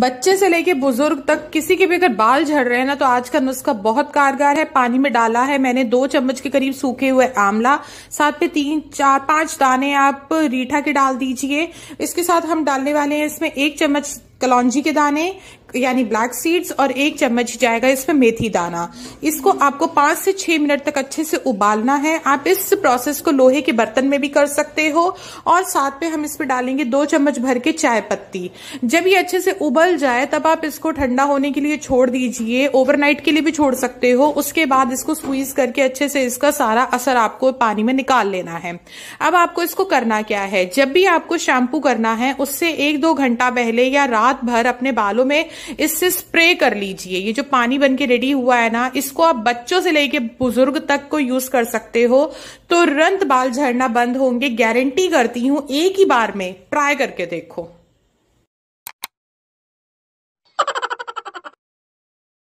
बच्चे से लेके बुजुर्ग तक किसी के भी अगर बाल झड़ रहे हैं ना तो आज का नुस्खा बहुत कारगर है पानी में डाला है मैंने दो चम्मच के करीब सूखे हुए आंवला साथ में तीन चार पांच दाने आप रीठा के डाल दीजिए इसके साथ हम डालने वाले हैं इसमें एक चम्मच कलौजी के दाने यानी ब्लैक सीड्स और एक चम्मच जाएगा इसमें मेथी दाना इसको आपको पांच से छह मिनट तक अच्छे से उबालना है आप इस प्रोसेस को लोहे के बर्तन में भी कर सकते हो और साथ में हम इसमें डालेंगे दो चम्मच भर के चाय पत्ती जब ये अच्छे से उबल जाए तब आप इसको ठंडा होने के लिए छोड़ दीजिए ओवरनाइट के लिए भी छोड़ सकते हो उसके बाद इसको स्वीज करके अच्छे से इसका सारा असर आपको पानी में निकाल लेना है अब आपको इसको करना क्या है जब भी आपको शैम्पू करना है उससे एक दो घंटा पहले या रात रात भर अपने बालों में इससे स्प्रे कर लीजिए ये जो पानी बन के रेडी हुआ है ना इसको आप बच्चों से लेके बुजुर्ग तक को यूज कर सकते हो तुरंत बाल झड़ना बंद होंगे गारंटी करती हूं एक ही बार में ट्राई करके देखो